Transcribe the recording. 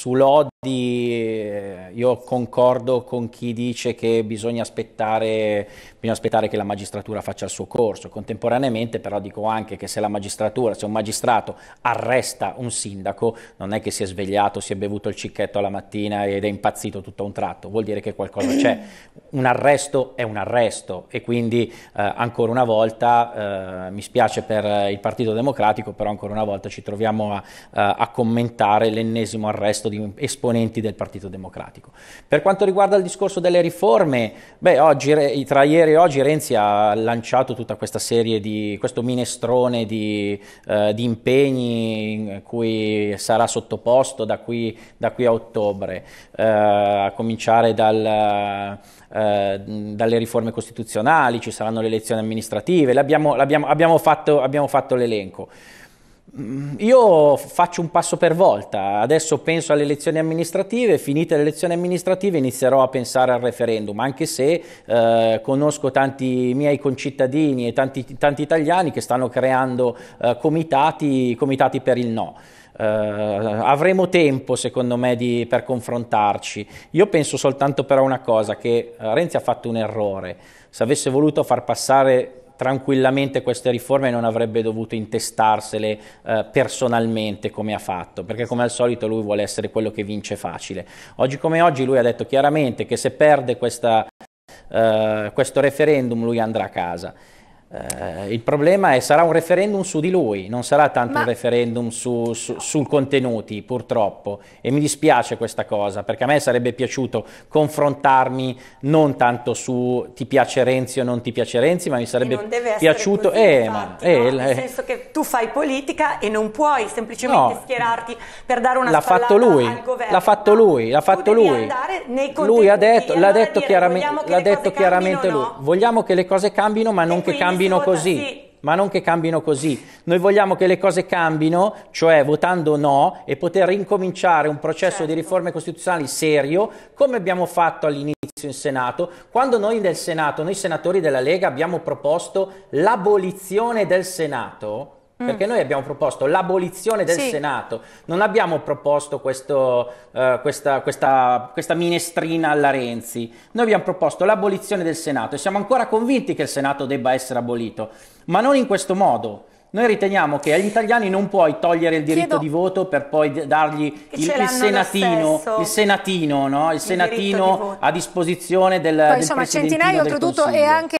sous l'ordre Eh, io concordo con chi dice che bisogna aspettare, bisogna aspettare, che la magistratura faccia il suo corso, contemporaneamente però dico anche che se la magistratura, se un magistrato arresta un sindaco, non è che si è svegliato, si è bevuto il cicchetto alla mattina ed è impazzito tutto a un tratto, vuol dire che qualcosa c'è. Un arresto è un arresto e quindi eh, ancora una volta, eh, mi spiace per il Partito Democratico, però ancora una volta ci troviamo a, eh, a commentare l'ennesimo arresto di un esponenti esponenti del Partito Democratico. Per quanto riguarda il discorso delle riforme, beh, oggi, tra ieri e oggi Renzi ha lanciato tutta questa serie di, questo minestrone di, eh, di impegni cui sarà sottoposto da qui, da qui a ottobre, eh, a cominciare dal... Eh, dalle riforme costituzionali, ci saranno le elezioni amministrative, abbiamo fatto, abbiamo fatto l'elenco. Mm, io faccio un passo per volta, adesso penso alle elezioni amministrative, finite le elezioni amministrative inizierò a pensare al referendum, anche se eh, conosco tanti miei concittadini e tanti, tanti italiani che stanno creando eh, comitati, comitati per il no. Uh, avremo tempo, secondo me, di, per confrontarci. Io penso soltanto però una cosa, che Renzi ha fatto un errore. Se avesse voluto far passare tranquillamente queste riforme non avrebbe dovuto intestarsele eh, personalmente come ha fatto, perché come al solito lui vuole essere quello che vince facile. Oggi come oggi lui ha detto chiaramente che se perde questa, eh, questo referendum lui andrà a casa. Eh, il problema è sarà un referendum su di lui, non sarà tanto Ma... un referendum su, su, sul contenuti, purtroppo. E mi dispiace questa cosa, perché a me sarebbe piaciuto confrontarmi non tanto su ti piace Renzi o non ti piace Renzi, ma mi sarebbe piaciuto... Così, eh, infatti, ma, eh, no? eh, Nel senso che tu fai politica e non puoi semplicemente no, schierarti per dare una l'ha fatto lui, al governo. L'ha fatto lui, l'ha fatto lui. Lui ha detto, l'ha detto chiaramente, l'ha detto chiaramente lui. No? Vogliamo che le cose cambino, ma non che cambino cambino così. Sì ma non che cambino così. Noi vogliamo che le cose cambino, cioè votando no e poter ricominciare un processo certo. di riforme costituzionali serio, come abbiamo fatto all'inizio in Senato, quando noi del Senato, noi senatori della Lega abbiamo proposto l'abolizione del Senato Mm. Perché noi abbiamo proposto l'abolizione del sì. Senato, non abbiamo proposto questo, eh, questa, questa, questa, minestrina alla Renzi, noi abbiamo proposto l'abolizione del Senato e siamo ancora convinti che il Senato debba essere abolito, ma non in questo modo. Noi riteniamo che agli italiani non puoi togliere il diritto Chiedo di voto per poi dargli il, il, senatino, il senatino, no? il il senatino di a disposizione del, poi, del insomma, Presidentino centinaio, del Consiglio. anche